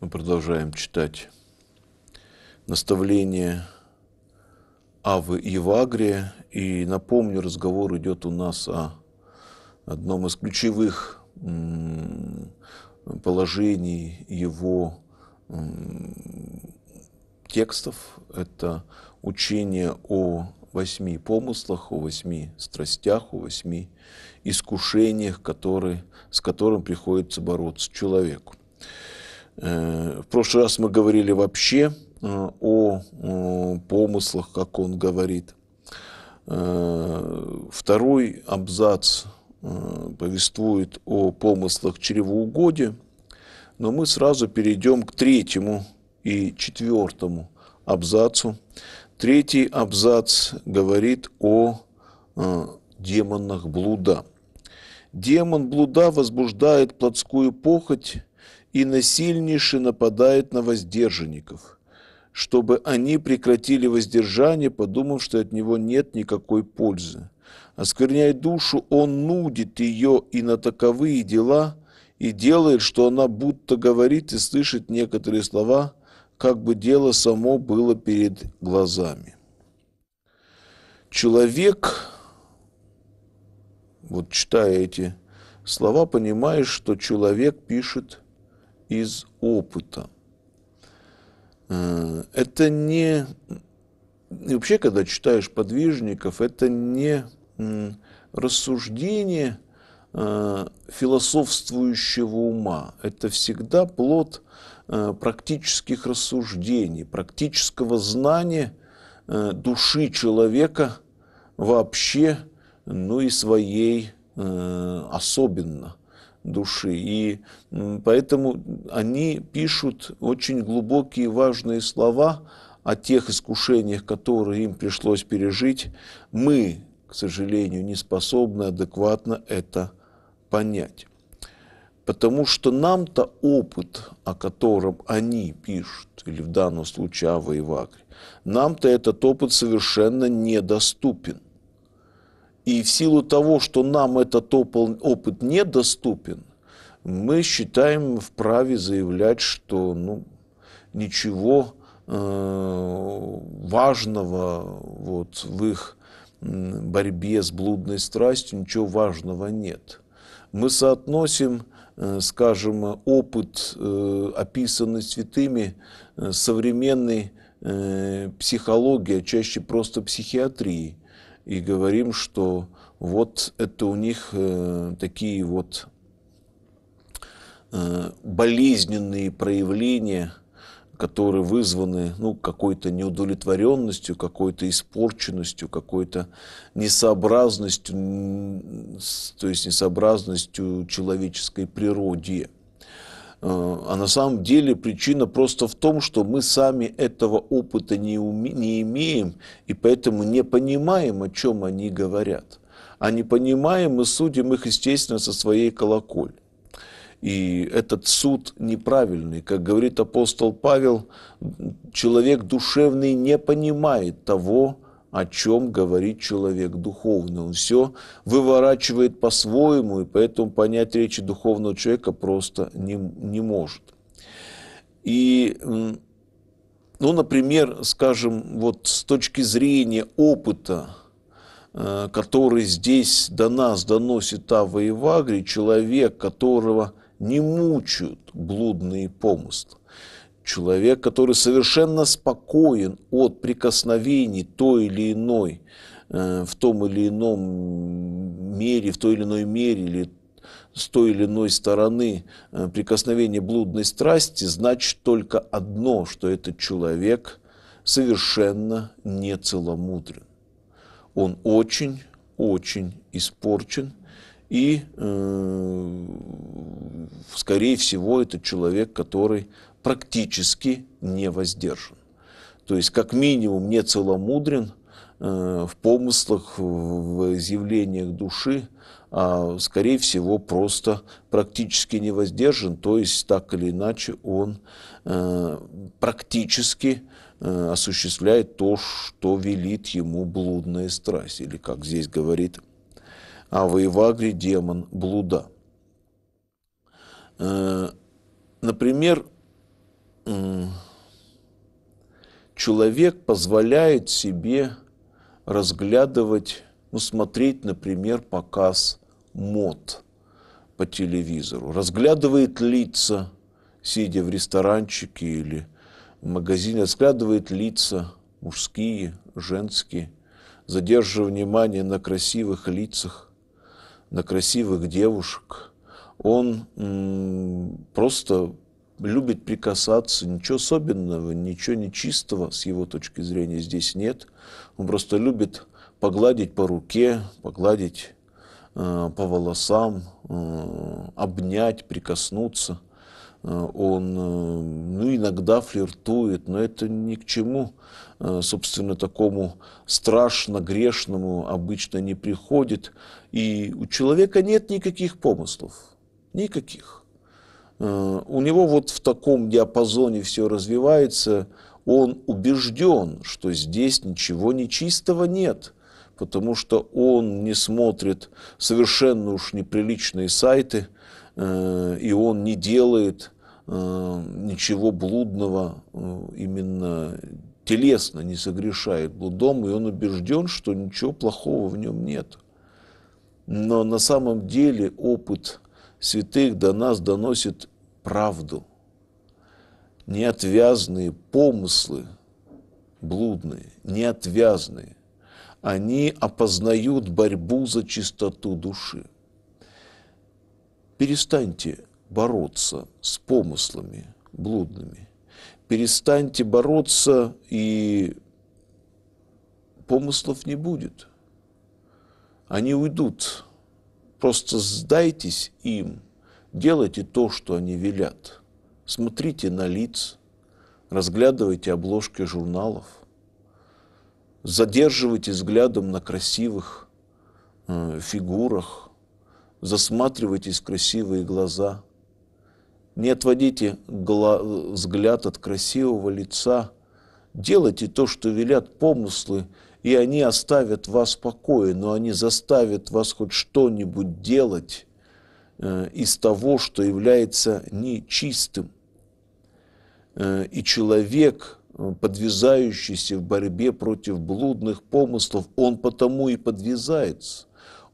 Мы продолжаем читать наставление Авы Евагрия. И напомню, разговор идет у нас о одном из ключевых положений его текстов. Это учение о восьми помыслах, о восьми страстях, о восьми искушениях, которые, с которым приходится бороться человеку. Э, в прошлый раз мы говорили вообще э, о помыслах, как он говорит. Э, второй абзац повествует о помыслах чревоугодия, но мы сразу перейдем к третьему и четвертому абзацу. Третий абзац говорит о э, демонах блуда. Демон блуда возбуждает плотскую похоть и насильнейше нападает на воздержанников, чтобы они прекратили воздержание, подумав, что от него нет никакой пользы. Оскверняя душу, он нудит ее и на таковые дела – и делает, что она будто говорит и слышит некоторые слова, как бы дело само было перед глазами. Человек, вот читая эти слова, понимаешь, что человек пишет из опыта. Э, это не... И вообще, когда читаешь подвижников, это не рассуждение Э, философствующего ума. Это всегда плод э, практических рассуждений, практического знания э, души человека вообще, ну и своей особенно души. И поэтому они пишут очень глубокие важные слова о тех искушениях, которые им пришлось пережить. Мы, к сожалению, не способны адекватно это понять. Потому что нам-то опыт, о котором они пишут, или в данном случае Ава и Вагри, нам-то этот опыт совершенно недоступен. И в силу того, что нам этот опыт недоступен, мы считаем вправе заявлять, что ну, ничего э, важного вот, в их борьбе с блудной страстью, ничего важного нет – мы соотносим, э, скажем, опыт, э, описанный святыми, э, современной психологии, а чаще просто психиатрии, и говорим, что вот это у них такие вот болезненные проявления – которые вызваны ну, какой-то неудовлетворенностью, какой-то испорченностью, какой-то несообразностью, то есть несообразностью человеческой природе. Э, а на самом деле причина просто в том, что мы сами этого опыта не, уме, не имеем, и поэтому не понимаем, о чем они говорят. А не понимаем мы судим их, естественно, со своей колоколь. И этот суд неправильный. Как говорит апостол Павел, человек душевный не понимает того, о чем говорит человек духовный. Он все выворачивает по-своему, и поэтому понять речи духовного человека просто не, не может. И, ну, например, скажем, вот с точки зрения опыта, э, который здесь до нас доносит Ава и Вагри, человек, которого – не мучают блудные помыслы. Человек, который совершенно спокоен от прикосновений той или иной, э, в том или ином мере, в той или иной мере или с той или иной стороны э, прикосновения блудной страсти, значит только одно, что этот человек совершенно не целомудрен. Он очень-очень испорчен – и, э, скорее всего, это человек, который практически не воздержан. То есть, как минимум, не целомудрен э, в помыслах, в изъявлениях души, а, скорее всего, просто практически не воздержан, то есть, так или иначе, он э, практически осуществляет то, что велит ему блудная страсть, или, как здесь говорит а воевагли демон блуда. Э, например, человек позволяет себе разглядывать, ну, смотреть, например, показ мод по телевизору, разглядывает лица, сидя в ресторанчике или в магазине, разглядывает лица мужские, женские, задерживая внимание на красивых лицах на красивых девушек. Он просто любит прикасаться, ничего особенного, ничего нечистого с его точки зрения здесь нет. Он просто любит погладить по руке, погладить э, по волосам, э, обнять, прикоснуться. Э, он э, ну, иногда флиртует, но это ни к чему, э, собственно, такому страшно грешному обычно не приходит. И у человека нет никаких помыслов, никаких. У него вот в таком диапазоне все развивается, он убежден, что здесь ничего нечистого нет, потому что он не смотрит совершенно уж неприличные сайты, и он не делает Э, ничего блудного э, именно телесно не согрешает блудом, и он убежден, что ничего плохого в нем нет. Но на самом деле опыт святых до нас доносит правду, неотвязные помыслы блудные, неотвязные, они опознают борьбу за чистоту души. Перестаньте бороться с помыслами блудными. Перестаньте бороться, и помыслов не будет. Они уйдут. Просто сдайтесь им, делайте то, что они велят. Смотрите на лиц, разглядывайте обложки журналов, задерживайте взглядом на красивых э, фигурах, засматривайтесь в красивые глаза – не отводите взгляд от красивого лица. Делайте то, что велят помыслы, и они оставят вас в покое, но они заставят вас хоть что-нибудь делать э, из того, что является нечистым. Э, и человек, э, подвязающийся в борьбе против блудных помыслов, он потому и подвязается,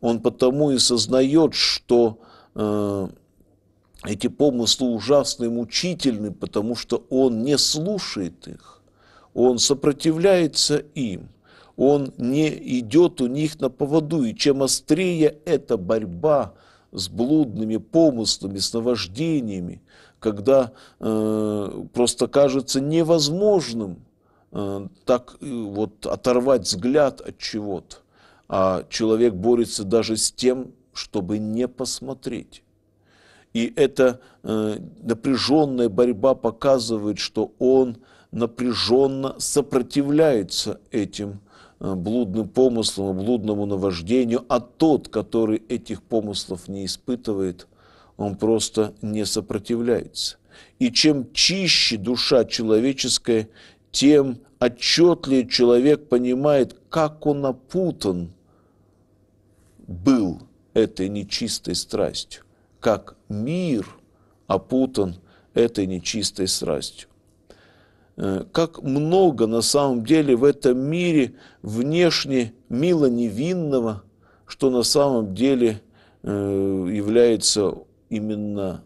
он потому и сознает, что э, эти помыслы ужасны и мучительны, потому что он не слушает их, он сопротивляется им, он не идет у них на поводу. И чем острее эта борьба с блудными помыслами, с наваждениями, когда э, просто кажется невозможным э, так э, вот оторвать взгляд от чего-то, а человек борется даже с тем, чтобы не посмотреть. И эта э, напряженная борьба показывает, что он напряженно сопротивляется этим э, блудным помыслам и блудному наваждению, а тот, который этих помыслов не испытывает, он просто не сопротивляется. И чем чище душа человеческая, тем отчетливее человек понимает, как он опутан был этой нечистой страстью как мир опутан этой нечистой страстью. Э, как много на самом деле в этом мире внешне мило невинного, что на самом деле э, является именно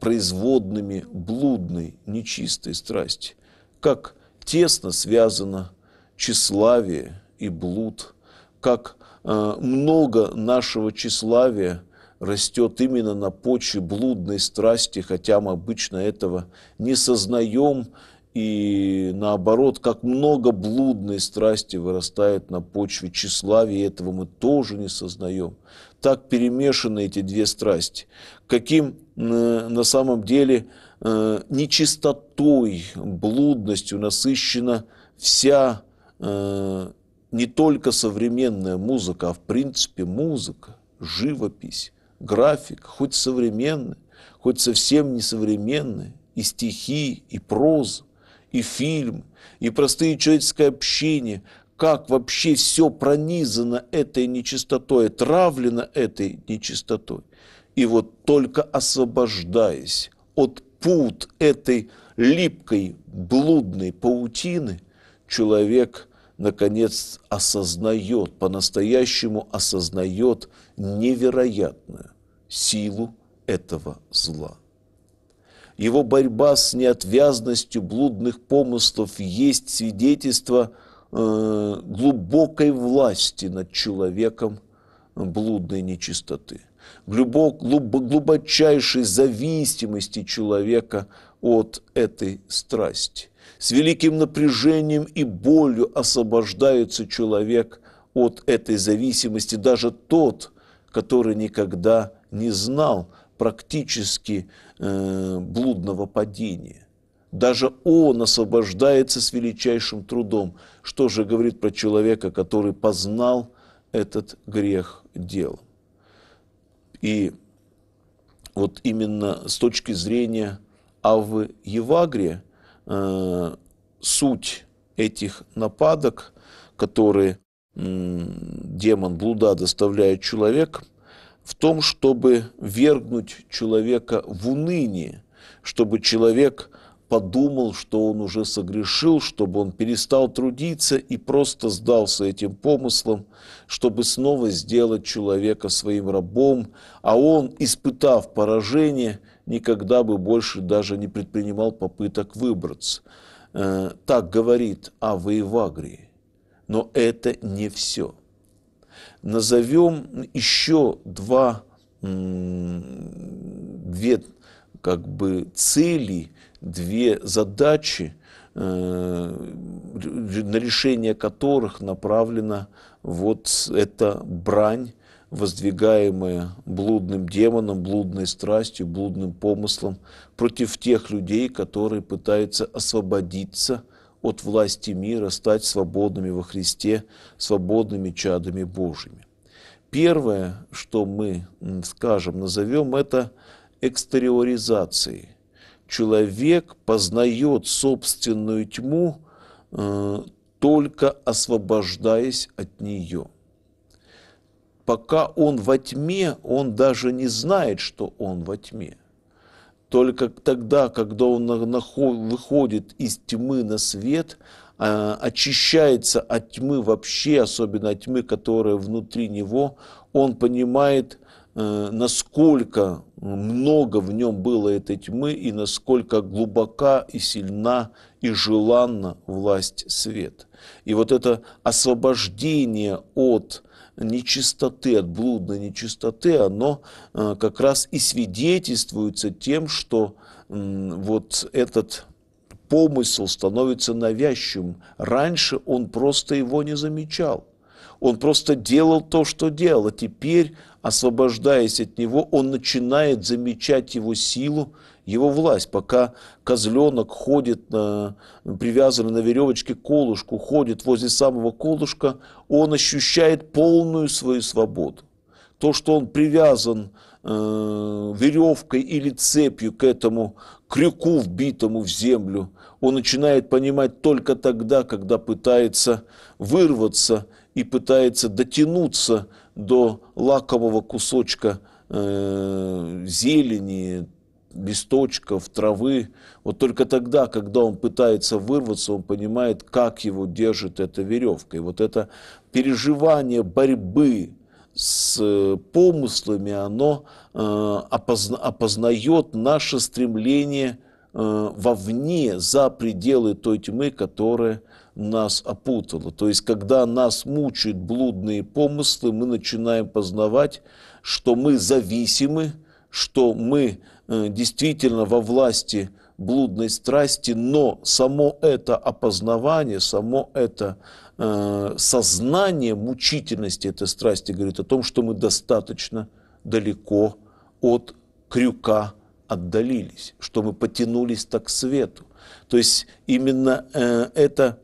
производными блудной, нечистой страсти. Как тесно связано тщеславие и блуд, как э, много нашего тщеславия – растет именно на почве блудной страсти, хотя мы обычно этого не сознаем, и наоборот, как много блудной страсти вырастает на почве тщеславия, этого мы тоже не сознаем. Так перемешаны эти две страсти. Каким на самом деле э, нечистотой, блудностью насыщена вся э, не только современная музыка, а в принципе музыка, живопись, график, хоть современный, хоть совсем несовременный, и стихи, и проза, и фильм, и простые человеческое общение, как вообще все пронизано этой нечистотой, отравлено этой нечистотой. И вот только освобождаясь от пут этой липкой, блудной паутины, человек, наконец, осознает, по-настоящему осознает – невероятную силу этого зла. Его борьба с неотвязностью блудных помыслов есть свидетельство э, глубокой власти над человеком блудной нечистоты, глубок, глуб, глубочайшей зависимости человека от этой страсти. С великим напряжением и болью освобождается человек от этой зависимости, даже тот, который никогда не знал практически э, блудного падения. Даже он освобождается с величайшим трудом. Что же говорит про человека, который познал этот грех дел? И вот именно с точки зрения Авы Евагрия э, суть этих нападок, которые демон блуда доставляет человек, в том, чтобы вергнуть человека в уныние, чтобы человек подумал, что он уже согрешил, чтобы он перестал трудиться и просто сдался этим помыслом, чтобы снова сделать человека своим рабом, а он, испытав поражение, никогда бы больше даже не предпринимал попыток выбраться. Э, так говорит А. Ваевагрии. Но это не все. Назовем еще два, две как бы цели, две задачи, э, на решение которых направлена вот эта брань, воздвигаемая блудным демоном, блудной страстью, блудным помыслом против тех людей, которые пытаются освободиться – от власти мира, стать свободными во Христе, свободными чадами Божьими. Первое, что мы, скажем, назовем это экстериоризацией. Человек познает собственную тьму э, только освобождаясь от нее. Пока он во тьме, он даже не знает, что он во тьме – только тогда, когда он выходит из тьмы на свет, а, очищается от тьмы вообще, особенно от тьмы, которая внутри него, он понимает, э, насколько много в нем было этой тьмы и насколько глубока и сильна и желанна власть света. И вот это освобождение от нечистоты, от блудной нечистоты, оно э, как раз и свидетельствуется тем, что вот этот помысел становится навязчивым. Раньше он просто его не замечал. Он просто делал то, что делал, а теперь, освобождаясь от него, он начинает замечать его силу, его власть, пока козленок ходит, на, привязанный на веревочке к колышку, ходит возле самого колышка, он ощущает полную свою свободу. То, что он привязан э, веревкой или цепью к этому крюку, вбитому в землю, он начинает понимать только тогда, когда пытается вырваться и пытается дотянуться до лакомого кусочка э, зелени, листочков, травы. Вот только тогда, когда он пытается вырваться, он понимает, как его держит эта веревка. И вот это переживание борьбы с э, помыслами, оно э, опозна, опознает наше стремление э, вовне, за пределы той тьмы, которая нас опутала. То есть, когда нас мучают блудные помыслы, мы начинаем познавать, что мы зависимы, что мы Э, действительно во власти блудной страсти, но само это опознавание, само это э, сознание мучительности этой страсти говорит о том, что мы достаточно далеко от крюка отдалились, что мы потянулись так к свету. То есть именно э, это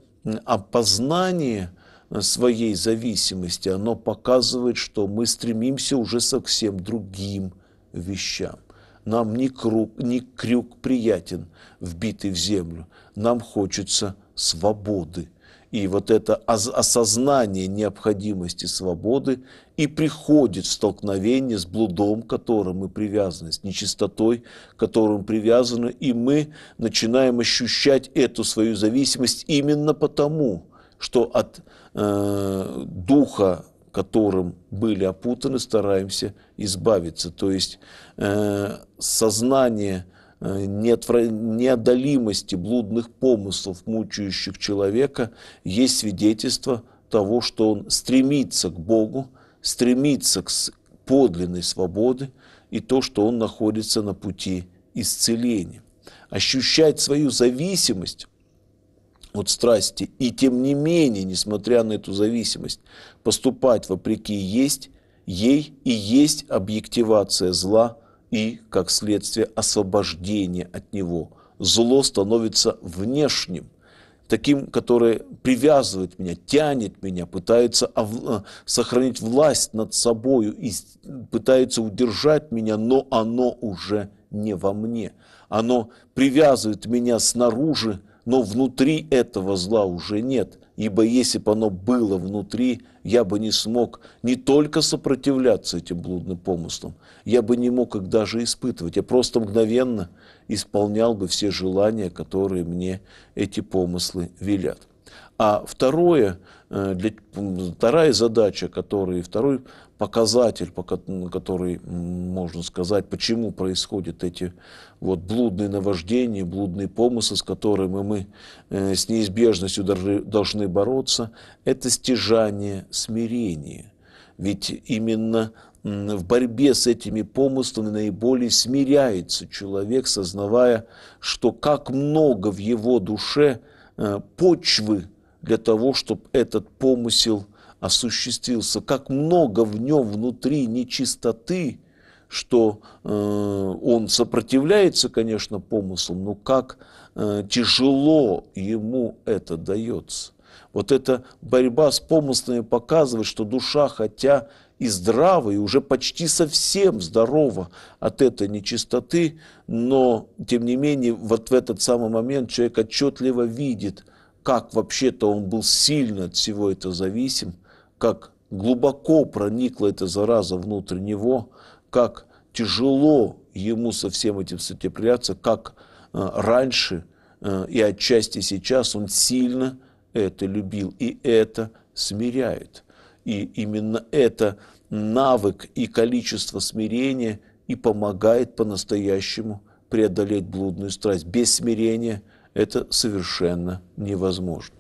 опознание своей зависимости, оно показывает, что мы стремимся уже совсем другим вещам. Нам не, круг, не крюк приятен, вбитый в землю. Нам хочется свободы. И вот это осознание необходимости свободы и приходит в столкновение с блудом, которым мы привязаны, с нечистотой, которым привязаны, и мы начинаем ощущать эту свою зависимость именно потому, что от э, духа которым были опутаны, стараемся избавиться. То есть э, сознание э, неодолимости блудных помыслов, мучающих человека, есть свидетельство того, что он стремится к Богу, стремится к подлинной свободе и то, что он находится на пути исцеления. Ощущать свою зависимость – вот страсти. И тем не менее, несмотря на эту зависимость, поступать вопреки есть, ей и есть объективация зла и, как следствие, освобождение от него. Зло становится внешним, таким, которое привязывает меня, тянет меня, пытается э, сохранить власть над собою и пытается удержать меня, но оно уже не во мне. Оно привязывает меня снаружи, но внутри этого зла уже нет, ибо если бы оно было внутри, я бы не смог не только сопротивляться этим блудным помыслам, я бы не мог их даже испытывать, я просто мгновенно исполнял бы все желания, которые мне эти помыслы велят. А второе, э, для, вторая задача, который, второй показатель, который, можно сказать, почему происходят эти вот блудные наваждения, блудные помыслы, с которыми мы э, с неизбежностью должны бороться, это стяжание смирения. Ведь именно в борьбе с этими помыслами наиболее смиряется человек, сознавая, что как много в его душе э, почвы для того, чтобы этот помысел осуществился. Как много в нем внутри нечистоты, что э, он сопротивляется, конечно, помыслам, но как э, тяжело ему это дается. Вот эта борьба с помыслами показывает, что душа, хотя и здравая, и уже почти совсем здорова от этой нечистоты, но, тем не менее, вот в этот самый момент человек отчетливо видит, как вообще-то он был сильно от всего этого зависим, как глубоко проникла эта зараза внутрь него, как тяжело ему со всем этим сопротивляться, как э, раньше э, и отчасти сейчас он сильно это любил, и это смиряет. И именно это навык и количество смирения и помогает по-настоящему преодолеть блудную страсть. Без смирения – это совершенно невозможно.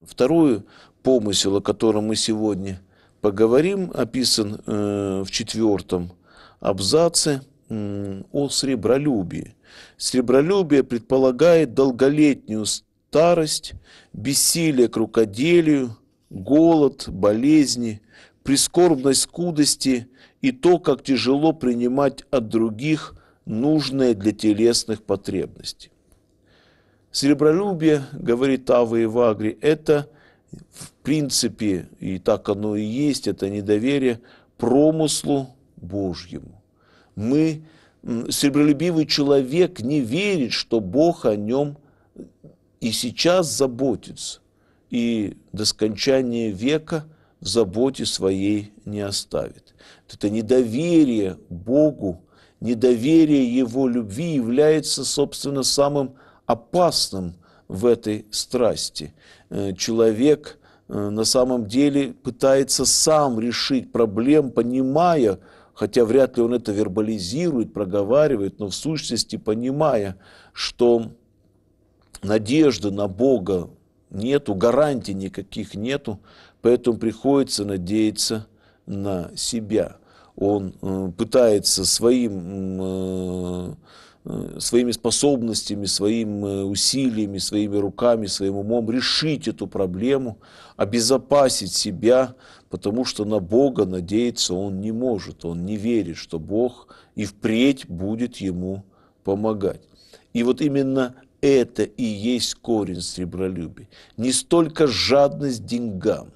Второй помысел, о котором мы сегодня поговорим, описан э, в четвертом абзаце э, о сребролюбии. Сребролюбие предполагает долголетнюю старость, бессилие к рукоделию, голод, болезни, прискорбность скудости и то, как тяжело принимать от других нужное для телесных потребностей. Серебролюбие, говорит Ава и Вагри, это в принципе, и так оно и есть, это недоверие промыслу Божьему. Мы, серебролюбивый человек не верит, что Бог о нем и сейчас заботится, и до скончания века – в заботе своей не оставит. Это недоверие Богу, недоверие Его любви является, собственно, самым опасным в этой страсти. Э, человек э, на самом деле пытается сам решить проблем, понимая, хотя вряд ли он это вербализирует, проговаривает, но в сущности понимая, что надежды на Бога нету, гарантий никаких нету, Поэтому приходится надеяться на себя. Он э, пытается своим, э, э, своими способностями, своими усилиями, своими руками, своим умом решить эту проблему, обезопасить себя, потому что на Бога надеяться он не может, он не верит, что Бог и впредь будет ему помогать. И вот именно это и есть корень сребролюбия. Не столько жадность деньгам,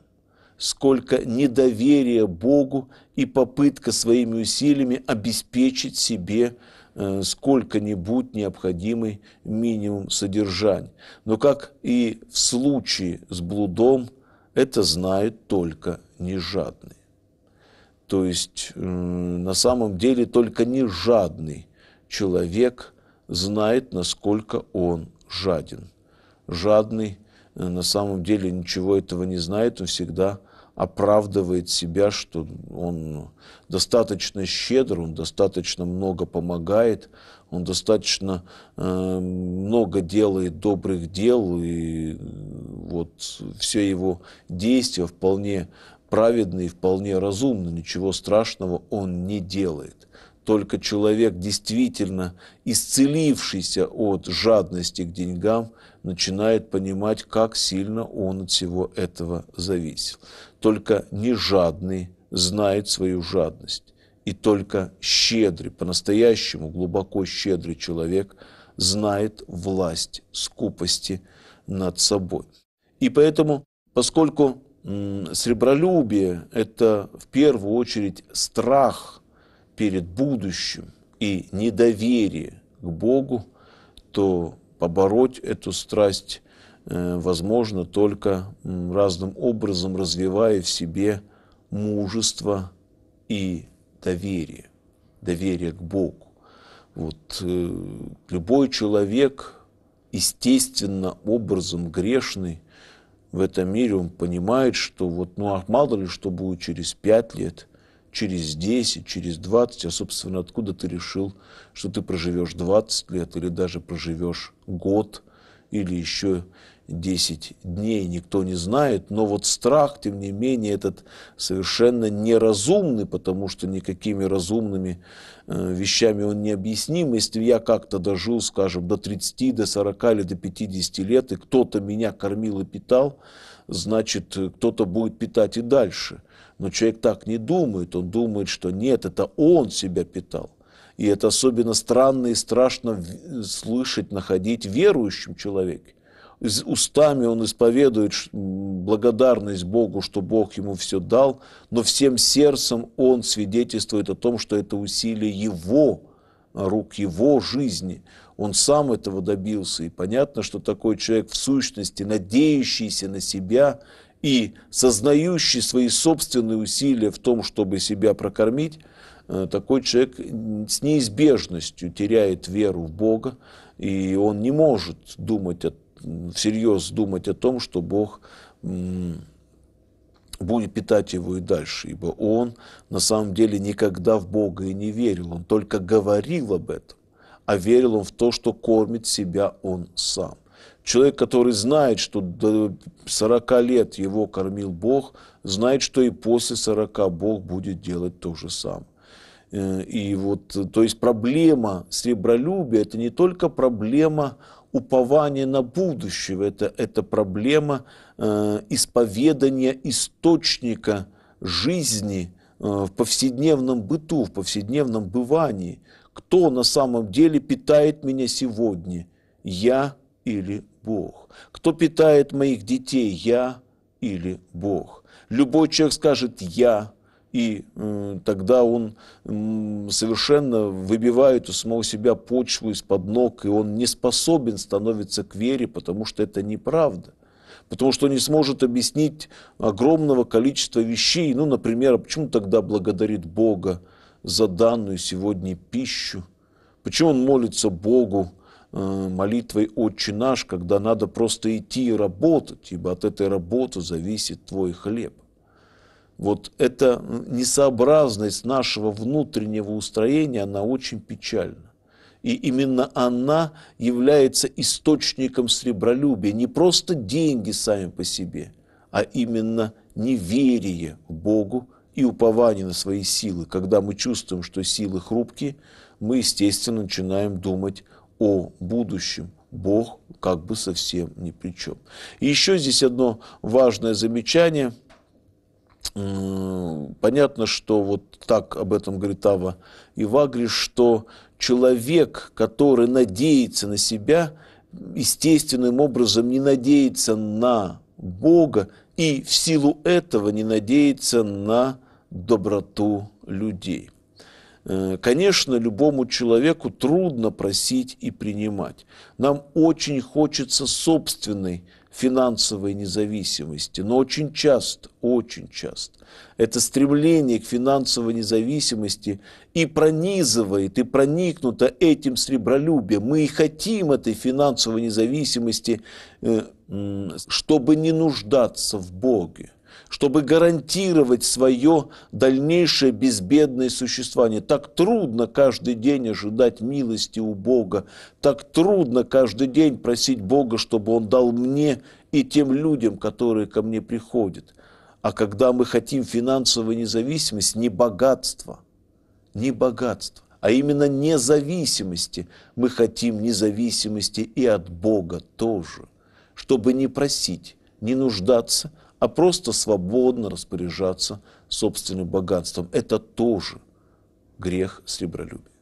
сколько недоверие Богу и попытка своими усилиями обеспечить себе э, сколько-нибудь необходимый минимум содержания. Но как и в случае с блудом, это знают только нежадные. То есть э, на самом деле только нежадный человек знает, насколько он жаден. Жадный Э, на самом деле ничего этого не знает, он всегда оправдывает себя, что он достаточно щедр, он достаточно много помогает, он достаточно э, много делает добрых дел, и э, вот все его действия вполне праведные, вполне разумны, ничего страшного он не делает только человек, действительно исцелившийся от жадности к деньгам, начинает понимать, как сильно он от всего этого зависел. Только не жадный знает свою жадность, и только щедрый, по-настоящему глубоко щедрый человек знает власть скупости над собой. И поэтому, поскольку сребролюбие – это в первую очередь страх перед будущим и недоверие к Богу, то побороть эту страсть э, возможно только разным образом развивая в себе мужество и доверие, доверие к Богу. Вот э, любой человек, естественно, образом грешный, в этом мире он понимает, что вот, ну а мало ли, что будет через пять лет, через 10, через 20, а, собственно, откуда ты решил, что ты проживешь 20 лет или даже проживешь год или еще 10 дней, никто не знает, но вот страх, тем не менее, этот совершенно неразумный, потому что никакими разумными э, вещами он не объясним. Если я как-то дожил, скажем, до 30, до 40 или до 50 лет, и кто-то меня кормил и питал, значит, э, кто-то будет питать и дальше. Но человек так не думает, он думает, что нет, это он себя питал. И это особенно странно и страшно э, слышать, находить верующим человеке устами он исповедует благодарность Богу, что Бог ему все дал, но всем сердцем он свидетельствует о том, что это усилие его рук, его жизни. Он сам этого добился. И понятно, что такой человек в сущности, надеющийся на себя и сознающий свои собственные усилия в том, чтобы себя прокормить, э, такой человек с неизбежностью теряет веру в Бога, и он не может думать о всерьез думать о том, что Бог будет питать его и дальше, ибо он на самом деле никогда в Бога и не верил, он только говорил об этом, а верил он в то, что кормит себя он сам. Человек, который знает, что до 40 лет его кормил Бог, знает, что и после 40 Бог будет делать то же самое. Э, и вот, э, то есть проблема сребролюбия – это не только проблема упование на будущее. Это, это проблема э, исповедания источника жизни э, в повседневном быту, в повседневном бывании. Кто на самом деле питает меня сегодня? Я или Бог? Кто питает моих детей? Я или Бог? Любой человек скажет «я», и э, тогда он э, совершенно выбивает у самого себя почву из-под ног, и он не способен становиться к вере, потому что это неправда. Потому что он не сможет объяснить огромного количества вещей. Ну, например, а почему тогда благодарит Бога за данную сегодня пищу? Почему он молится Богу э, молитвой «Отче наш», когда надо просто идти и работать, ибо от этой работы зависит твой хлеб? Вот эта несообразность нашего внутреннего устроения, она очень печальна. И именно она является источником сребролюбия. Не просто деньги сами по себе, а именно неверие к Богу и упование на свои силы. Когда мы чувствуем, что силы хрупкие, мы, естественно, начинаем думать о будущем, Бог как бы совсем ни при чем. И еще здесь одно важное замечание – понятно, что вот так об этом говорит Ава Ивагри, что человек, который надеется на себя, естественным образом не надеется на Бога и в силу этого не надеется на доброту людей. Э, конечно, любому человеку трудно просить и принимать. Нам очень хочется собственной финансовой независимости, но очень часто, очень часто это стремление к финансовой независимости и пронизывает, и проникнуто этим сребролюбием. Мы и хотим этой финансовой независимости, э, чтобы не нуждаться в Боге чтобы гарантировать свое дальнейшее безбедное существование. Так трудно каждый день ожидать милости у Бога, так трудно каждый день просить Бога, чтобы Он дал мне и тем людям, которые ко мне приходят. А когда мы хотим финансовой независимости, не богатства, не богатства, а именно независимости, мы хотим независимости и от Бога тоже, чтобы не просить, не нуждаться – а просто свободно распоряжаться собственным богатством. Это тоже грех сребролюбия.